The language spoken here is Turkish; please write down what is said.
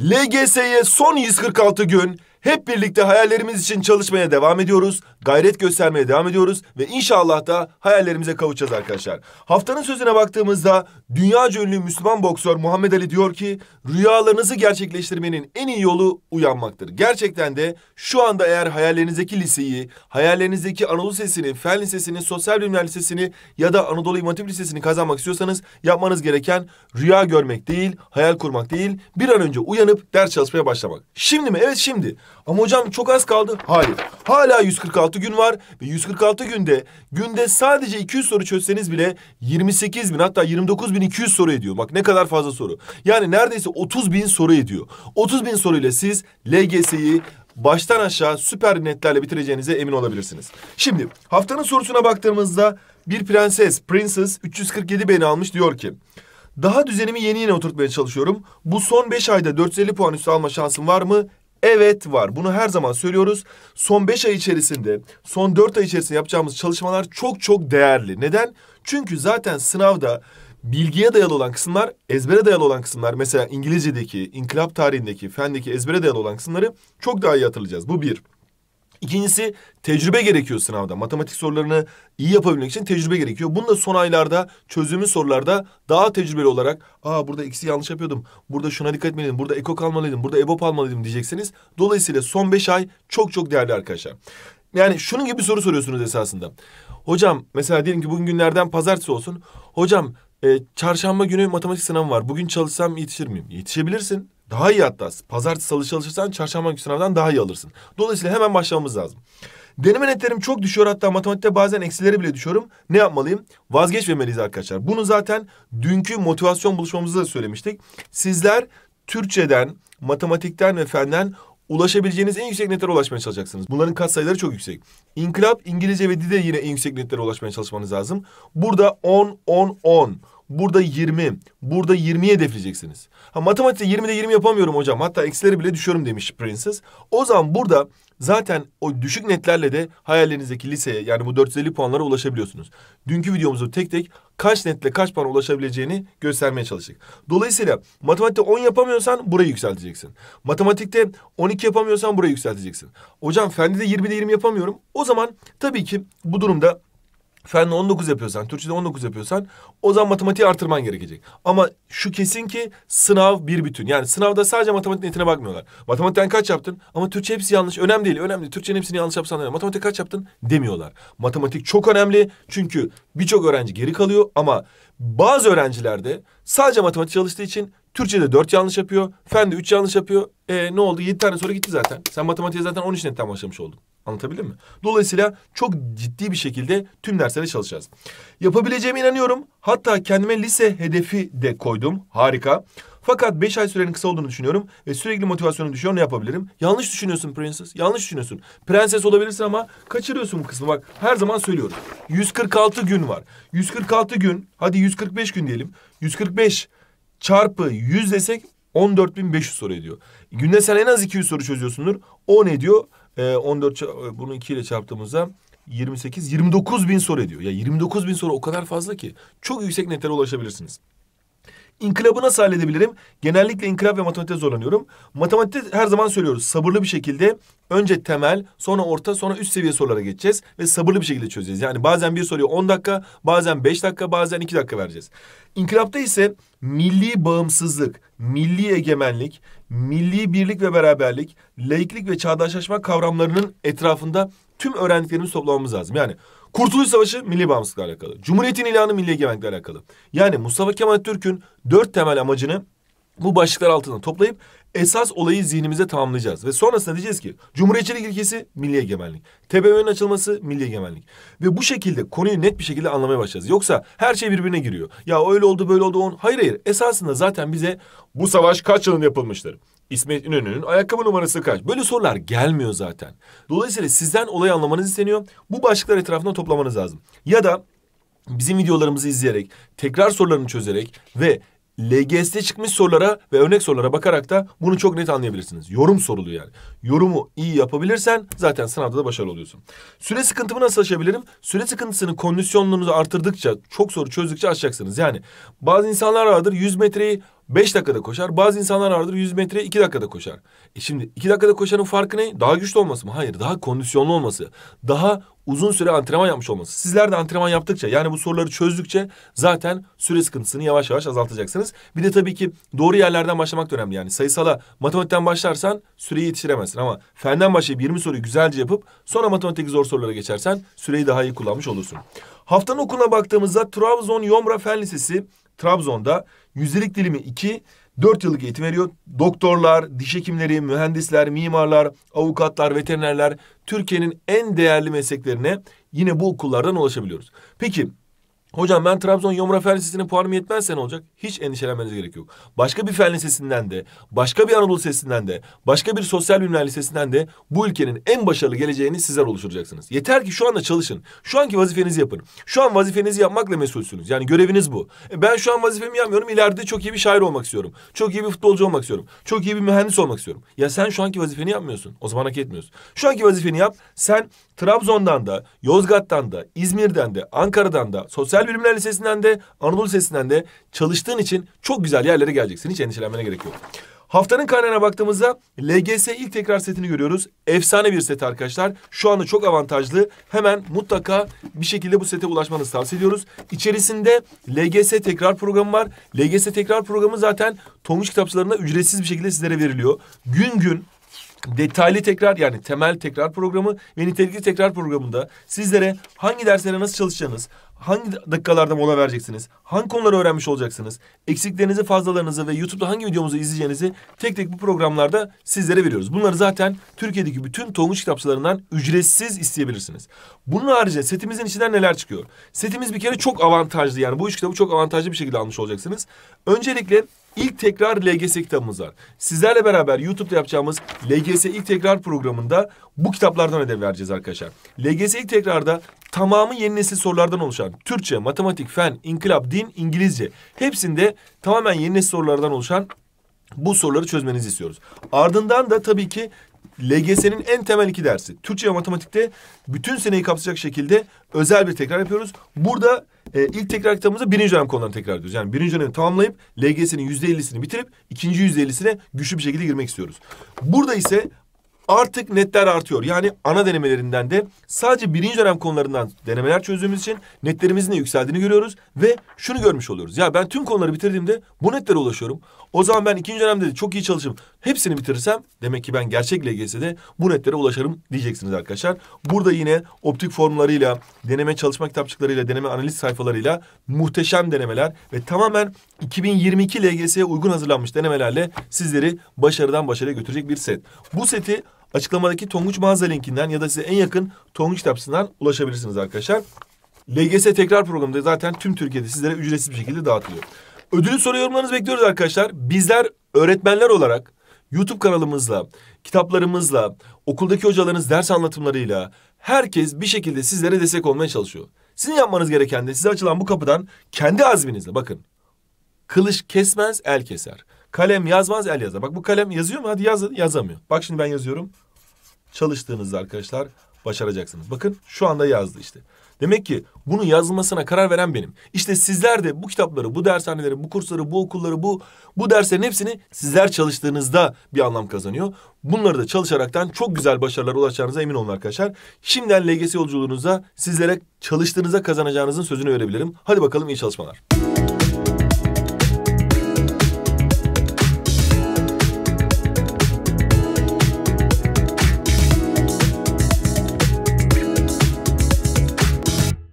LGS'ye son 146 gün hep birlikte hayallerimiz için çalışmaya devam ediyoruz gayret göstermeye devam ediyoruz ve inşallah da hayallerimize kavuşacağız arkadaşlar. Haftanın sözüne baktığımızda dünya ünlü Müslüman boksör Muhammed Ali diyor ki rüyalarınızı gerçekleştirmenin en iyi yolu uyanmaktır. Gerçekten de şu anda eğer hayallerinizdeki liseyi, hayallerinizdeki Anadolu Lisesi'ni, Fen Lisesi'ni, Sosyal Bilimler Lisesi'ni ya da Anadolu İmam Hatip Lisesi'ni kazanmak istiyorsanız yapmanız gereken rüya görmek değil, hayal kurmak değil, bir an önce uyanıp ders çalışmaya başlamak. Şimdi mi? Evet şimdi. Ama hocam çok az kaldı. Hayır. Hala 146 146 gün var ve 146 günde günde sadece 200 soru çözseniz bile 28 bin hatta 29 bin 200 soru ediyor. Bak ne kadar fazla soru. Yani neredeyse 30 bin soru ediyor. 30 bin soruyla siz LGS'yi baştan aşağı süper netlerle bitireceğinize emin olabilirsiniz. Şimdi haftanın sorusuna baktığımızda bir prenses, princess 347 beğeni almış diyor ki... Daha düzenimi yeni yeni oturtmaya çalışıyorum. Bu son beş ayda 450 puan üstü alma şansım var mı? Evet var. Bunu her zaman söylüyoruz. Son beş ay içerisinde, son dört ay içerisinde yapacağımız çalışmalar çok çok değerli. Neden? Çünkü zaten sınavda bilgiye dayalı olan kısımlar, ezbere dayalı olan kısımlar mesela İngilizce'deki, inkılap tarihindeki, fendeki ezbere dayalı olan kısımları çok daha iyi hatırlayacağız. Bu bir. İkincisi tecrübe gerekiyor sınavda. Matematik sorularını iyi yapabilmek için tecrübe gerekiyor. Bunu da son aylarda çözümü sorularda daha tecrübeli olarak aa burada ikisi yanlış yapıyordum. Burada şuna dikkat etmeliydim. Burada ekok almalıydım. Burada ebop almalıydım diyeceksiniz. Dolayısıyla son beş ay çok çok değerli arkadaşlar. Yani şunun gibi bir soru soruyorsunuz esasında. Hocam mesela diyelim ki bugün günlerden pazartesi olsun. Hocam e, çarşamba günü matematik sınavı var. Bugün çalışsam yetişir miyim? Yetişebilirsin. Daha iyi hatta. Pazartesi salı çalışırsan çarşamba günü sınavdan daha iyi alırsın. Dolayısıyla hemen başlamamız lazım. Deneme netlerim çok düşüyor hatta matematikte bazen eksileri bile düşüyorum. Ne yapmalıyım? Vazgeçmemeliyiz arkadaşlar. Bunu zaten dünkü motivasyon buluşmamızda da söylemiştik. Sizler Türkçeden, matematikten ve fenden ulaşabileceğiniz en yüksek netlere ulaşmaya çalışacaksınız. Bunların katsayıları çok yüksek. İnkılap, İngilizce ve Dide yine en yüksek netlere ulaşmaya çalışmanız lazım. Burada 10, 10, 10 burada 20, burada 20'yi hedefleyeceksiniz. Ha matematikte 20'de 20 yapamıyorum hocam. Hatta eksileri bile düşüyorum demiş Princess. O zaman burada zaten o düşük netlerle de hayallerinizdeki liseye yani bu 450 puanlara ulaşabiliyorsunuz. Dünkü videomuzda tek tek kaç netle kaç puan ulaşabileceğini göstermeye çalıştık. Dolayısıyla matematikte 10 yapamıyorsan burayı yükselteceksin. Matematikte 12 yapamıyorsan burayı yükselteceksin. Hocam fende de 20'de 20 yapamıyorum. O zaman tabii ki bu durumda Fenle 19 yapıyorsan, Türkçe'de 19 yapıyorsan o zaman matematiği artırman gerekecek. Ama şu kesin ki sınav bir bütün. Yani sınavda sadece matematik netine bakmıyorlar. Matematikten kaç yaptın? Ama Türkçe hepsi yanlış. Önemli değil, önemli değil. Türkçenin hepsini yanlış yapsan da matematik kaç yaptın demiyorlar. Matematik çok önemli çünkü birçok öğrenci geri kalıyor ama bazı öğrencilerde sadece matematik çalıştığı için Türkçe'de dört yanlış yapıyor, fende üç yanlış yapıyor. E, ne oldu? Yedi tane soru gitti zaten. Sen matematiğe zaten 13 netten başlamış oldun. Anlatabildim mi? Dolayısıyla çok ciddi bir şekilde tüm derslere çalışacağız. Yapabileceğime inanıyorum. Hatta kendime lise hedefi de koydum. Harika. Fakat beş ay sürenin kısa olduğunu düşünüyorum ve sürekli motivasyonum düşüyor ne yapabilirim? Yanlış düşünüyorsun prenses. Yanlış düşünüyorsun. Prenses olabilirsin ama kaçırıyorsun bu kısmı. Bak her zaman söylüyorum. 146 gün var. 146 gün hadi 145 gün diyelim. 145 çarpı 100 desek 14.500 soru ediyor. Günde sen en az 200 soru çözüyorsundur. 10 ediyor. Ee, e, 14 bunu 2 ile çarptığımızda 28 29 bin soru ediyor. Ya 29 bin soru o kadar fazla ki çok yüksek netlere ulaşabilirsiniz. İnkılabı nasıl halledebilirim? Genellikle inkılap ve matematikte zorlanıyorum. Matematikte her zaman söylüyoruz. Sabırlı bir şekilde önce temel, sonra orta, sonra üst seviye sorulara geçeceğiz. Ve sabırlı bir şekilde çözeceğiz. Yani bazen bir soruyu 10 dakika, bazen 5 dakika, bazen 2 dakika vereceğiz. İnkılapta ise milli bağımsızlık, milli egemenlik, milli birlik ve beraberlik, laiklik ve çağdaşlaşma kavramlarının etrafında tüm öğrendiklerimizi toplamamız lazım. Yani Kurtuluş Savaşı milli bağımsızlıkla alakalı. Cumhuriyetin ilanı milli egemenlikle alakalı. Yani Mustafa Kemal Türk'ün dört temel amacını bu başlıklar altında toplayıp esas olayı zihnimize tamamlayacağız. Ve sonrasında diyeceğiz ki Cumhuriyetçilik ilkesi milli egemenlik. TBMM'nin açılması milli egemenlik. Ve bu şekilde konuyu net bir şekilde anlamaya başlayacağız. Yoksa her şey birbirine giriyor. Ya öyle oldu böyle oldu on. Hayır hayır esasında zaten bize bu savaş kaç yılında yapılmıştır? İsmet İnönü'nün ayakkabı numarası kaç? Böyle sorular gelmiyor zaten. Dolayısıyla sizden olayı anlamanız isteniyor. Bu başlıklar etrafında toplamanız lazım. Ya da bizim videolarımızı izleyerek, tekrar sorularını çözerek ve LGS'de çıkmış sorulara ve örnek sorulara bakarak da bunu çok net anlayabilirsiniz. Yorum soruluyor yani. Yorumu iyi yapabilirsen zaten sınavda da başarılı oluyorsun. Süre sıkıntımı nasıl aşabilirim? Süre sıkıntısını kondisyonluğunuzu artırdıkça, çok soru çözdükçe aşacaksınız. Yani bazı insanlar vardır 100 metreyi 5 dakikada koşar. Bazı insanlar vardır 100 metre 2 dakikada koşar. E şimdi 2 dakikada koşanın farkı ne? Daha güçlü olması mı? Hayır. Daha kondisyonlu olması. Daha uzun süre antrenman yapmış olması. Sizler de antrenman yaptıkça yani bu soruları çözdükçe zaten süre sıkıntısını yavaş yavaş azaltacaksınız. Bir de tabii ki doğru yerlerden başlamak da önemli. Yani sayısala matematikten başlarsan süreyi yetiştiremezsin ama fenden başlayıp 20 soruyu güzelce yapıp sonra matematik zor sorulara geçersen süreyi daha iyi kullanmış olursun. Haftanın okuluna baktığımızda Trabzon Yomra Fen Lisesi Trabzon'da yüzdelik dilimi iki, dört yıllık eğitim veriyor. Doktorlar, diş hekimleri, mühendisler, mimarlar, avukatlar, veterinerler Türkiye'nin en değerli mesleklerine yine bu okullardan ulaşabiliyoruz. Peki Hocam ben Trabzon Yomra Fen Lisesi'nin puanım yetmezse ne olacak? Hiç endişelenmenize gerek yok. Başka bir fen lisesinden de, başka bir Anadolu Lisesi'nden de, başka bir sosyal bilimler lisesinden de bu ülkenin en başarılı geleceğini sizler oluşturacaksınız. Yeter ki şu anda çalışın. Şu anki vazifenizi yapın. Şu an vazifenizi yapmakla mesulsünüz. Yani göreviniz bu. E ben şu an vazifemi yapmıyorum. İleride çok iyi bir şair olmak istiyorum. Çok iyi bir futbolcu olmak istiyorum. Çok iyi bir mühendis olmak istiyorum. Ya sen şu anki vazifeni yapmıyorsun. O zaman hak etmiyorsun. Şu anki vazifeni yap. Sen Trabzon'dan da, Yozgat'tan da, İzmir'den de, Ankara'dan da, sosyal Fen Bilimler Lisesi'nden de Anadolu Lisesi'nden de çalıştığın için çok güzel yerlere geleceksin. Hiç endişelenmene gerek yok. Haftanın kaynağına baktığımızda LGS ilk tekrar setini görüyoruz. Efsane bir set arkadaşlar. Şu anda çok avantajlı. Hemen mutlaka bir şekilde bu sete ulaşmanızı tavsiye ediyoruz. İçerisinde LGS tekrar programı var. LGS tekrar programı zaten Tonguç kitapçılarına ücretsiz bir şekilde sizlere veriliyor. Gün gün detaylı tekrar yani temel tekrar programı ve nitelikli tekrar programında sizlere hangi derslere nasıl çalışacağınız, hangi dakikalarda mola vereceksiniz? Hangi konuları öğrenmiş olacaksınız? Eksiklerinizi, fazlalarınızı ve YouTube'da hangi videomuzu izleyeceğinizi tek tek bu programlarda sizlere veriyoruz. Bunları zaten Türkiye'deki bütün Tonguç kitapçılarından ücretsiz isteyebilirsiniz. Bunun haricinde setimizin içinden neler çıkıyor? Setimiz bir kere çok avantajlı yani bu üç kitabı çok avantajlı bir şekilde almış olacaksınız. Öncelikle ilk tekrar LGS kitabımız var. Sizlerle beraber YouTube'da yapacağımız LGS ilk tekrar programında bu kitaplardan ödev vereceğiz arkadaşlar. LGS ilk tekrarda tamamı yeni nesil sorulardan oluşan. Türkçe, matematik, fen, inkılap, din, İngilizce. Hepsinde tamamen yeni nesil sorulardan oluşan bu soruları çözmenizi istiyoruz. Ardından da tabii ki LGS'nin en temel iki dersi. Türkçe ve matematikte bütün seneyi kapsayacak şekilde özel bir tekrar yapıyoruz. Burada e, ilk tekrar kitabımızda birinci dönem konularını tekrar ediyoruz. Yani birinci dönemi tamamlayıp LGS'nin yüzde ellisini bitirip ikinci yüzde ellisine güçlü bir şekilde girmek istiyoruz. Burada ise artık netler artıyor. Yani ana denemelerinden de sadece birinci dönem konularından denemeler çözdüğümüz için netlerimizin de yükseldiğini görüyoruz. Ve şunu görmüş oluyoruz. Ya ben tüm konuları bitirdiğimde bu netlere ulaşıyorum. O zaman ben ikinci dönemde de çok iyi çalışırım. Hepsini bitirirsem demek ki ben gerçek LGS'de bu netlere ulaşırım diyeceksiniz arkadaşlar. Burada yine optik formlarıyla, deneme çalışma kitapçıklarıyla, deneme analiz sayfalarıyla muhteşem denemeler ve tamamen 2022 LGS'ye uygun hazırlanmış denemelerle sizleri başarıdan başarıya götürecek bir set. Bu seti Açıklamadaki Tonguç mağaza linkinden ya da size en yakın Tonguç tapsından ulaşabilirsiniz arkadaşlar. LGS tekrar programında zaten tüm Türkiye'de sizlere ücretsiz bir şekilde dağıtılıyor. Ödülü soru yorumlarınızı bekliyoruz arkadaşlar. Bizler öğretmenler olarak YouTube kanalımızla, kitaplarımızla, okuldaki hocalarınız ders anlatımlarıyla herkes bir şekilde sizlere destek olmaya çalışıyor. Sizin yapmanız gereken de size açılan bu kapıdan kendi azminizle bakın. Kılıç kesmez el keser. Kalem yazmaz el yazar. Bak bu kalem yazıyor mu? Hadi yaz, yazamıyor. Bak şimdi ben yazıyorum. Çalıştığınızda arkadaşlar başaracaksınız. Bakın şu anda yazdı işte. Demek ki bunu yazılmasına karar veren benim. İşte sizler de bu kitapları, bu dershaneleri, bu kursları, bu okulları, bu bu derslerin hepsini sizler çalıştığınızda bir anlam kazanıyor. Bunları da çalışaraktan çok güzel başarılar ulaşacağınıza emin olun arkadaşlar. Şimdiden LGS yolculuğunuzda sizlere çalıştığınızda kazanacağınızın sözünü verebilirim. Hadi bakalım iyi çalışmalar.